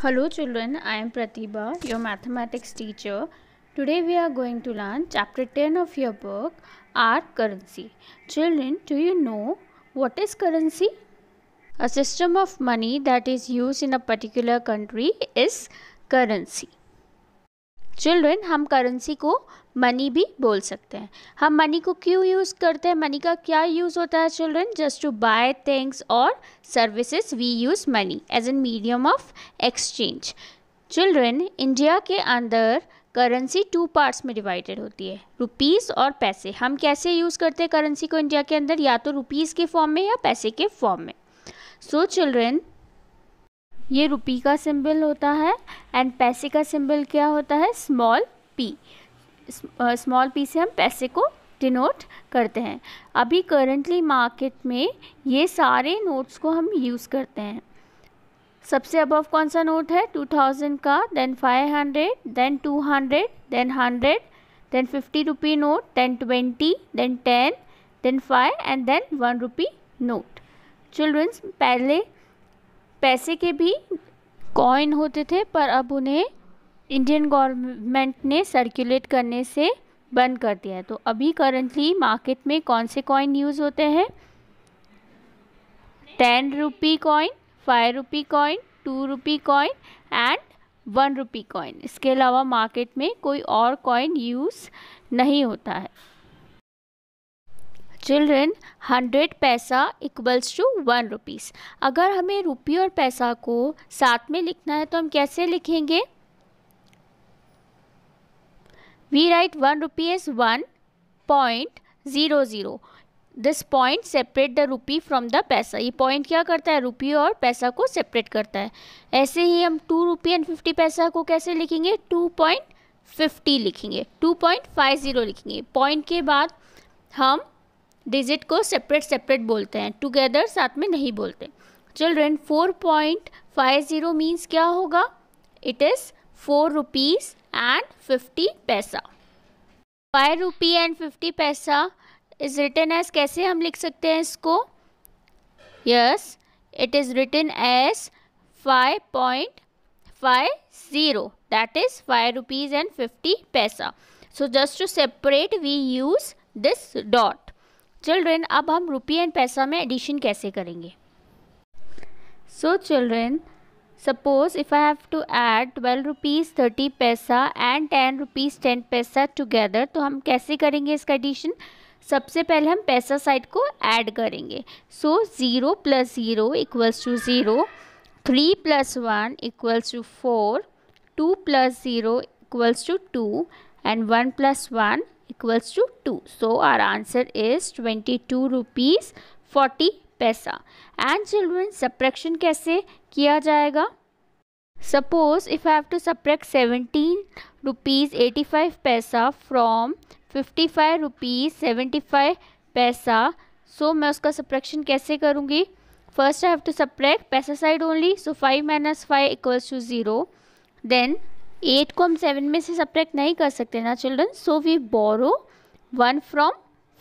Hello children, I am Pratibha, your mathematics teacher. Today we are going to learn chapter 10 of your book, Our Currency. Children, do you know what is currency? A system of money that is used in a particular country is currency. Children, हम currency को money भी बोल सकते हैं हम money को क्यों use करते हैं मनी का क्या यूज़ होता है children just to buy things और services we use money as an medium of exchange children India के अंदर करेंसी टू पार्ट्स में डिवाइडेड होती है रुपीस और पैसे हम कैसे यूज़ करते हैं करेंसी को इंडिया के अंदर या तो रुपीस के फॉर्म में या पैसे के फॉर्म में सो so, चिल्ड्रेन ये रुपी का सिंबल होता है एंड पैसे का सिंबल क्या होता है स्मॉल पी स्मॉल पी से हम पैसे को डिनोट करते हैं अभी करंटली मार्केट में ये सारे नोट्स को हम यूज़ करते हैं सबसे अबव कौन सा नोट है 2000 का then 500 then 200 then 100 then 50 rupee note then 20 then 10 then 5 and then 1 rupee note children पहले पैसे के भी कॉइन होते थे पर अब उन्हें इंडियन गवर्नमेंट ने सर्कुलेट करने से बंद कर दिया है तो अभी करंटली मार्केट में कौन से कॉइन यूज़ होते हैं ten rupee coin five rupee coin two rupee coin and one rupee coin इसके अलावा मार्केट में कोई और कॉइन यूज़ नहीं होता है children hundred paisa equals to one rupees अगर हमें रुपये और पैसा को साथ में लिखना है तो हम कैसे लिखेंगे we write one rupee as zero this point separate the rupee from the paisa ये पॉइंट क्या करता है रुपी और पैसा को सेपरेट करता है ऐसे ही हम टू रुपी एंड फिफ्टी पैसा को कैसे लिखेंगे टू पॉइंट फिफ्टी लिखेंगे टू पॉइंट फाइव ज़ीरो लिखेंगे पॉइंट के बाद हम डिजिट को सेपरेट सेपरेट बोलते हैं टुगेदर साथ में नहीं बोलते children four point five zero means क्या होगा it is four rupees and fifty paisa five rupee and fifty paisa is return as कैसे हम लिख सकते हैं इसको yes it is return as five point five zero that is five rupees and fifty paisa so just to separate we use this dot children अब हम rupee and paisa में addition कैसे करेंगे so children suppose if I have to add 12 rupees 30 पैसा and 10 rupees 10 पैसा together तो हम कैसे करेंगे इसका एडिशन सबसे पहले हम पैसा साइड को ऐड करेंगे so zero plus zero equals to zero three plus one equals to four two plus zero equals to two and one plus one equals to two so our answer is twenty two rupees forty paisa and children subtraction कैसे किया जाएगा suppose if I have to subtract seventeen rupees eighty five paisa from fifty five rupees seventy five paisa so मैं उसका subtraction कैसे करूँगी first I have to subtract paisa side only so five minus five equals to zero then eight को हम seven में से subtract नहीं कर सकते ना children so we borrow one from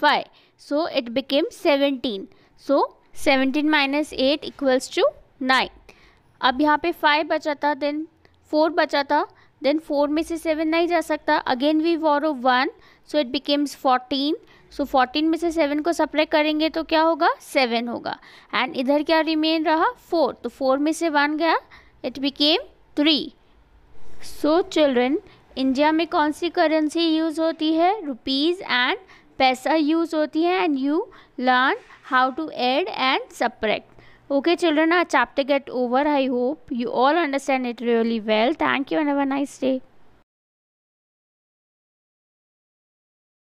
five so it became seventeen so seventeen minus eight equals to nine अब यहाँ पे फाइव बचा था देन फोर बचा था देन फोर में से सेवन नहीं जा सकता again we borrow one so it becames fourteen so fourteen में से सेवन को सप्लाई करेंगे तो क्या होगा सेवन होगा एंड इधर क्या रिमेन रहा फोर तो फोर में से वन गया it became three so children India में कौन सी करेंसी यूज़ होती है रुपीज़ एंड पैसा यूज़ होती है and you learn how to add and subtract Okay, children, our chapter get over. I hope you all understand it really well. Thank you and have a nice day.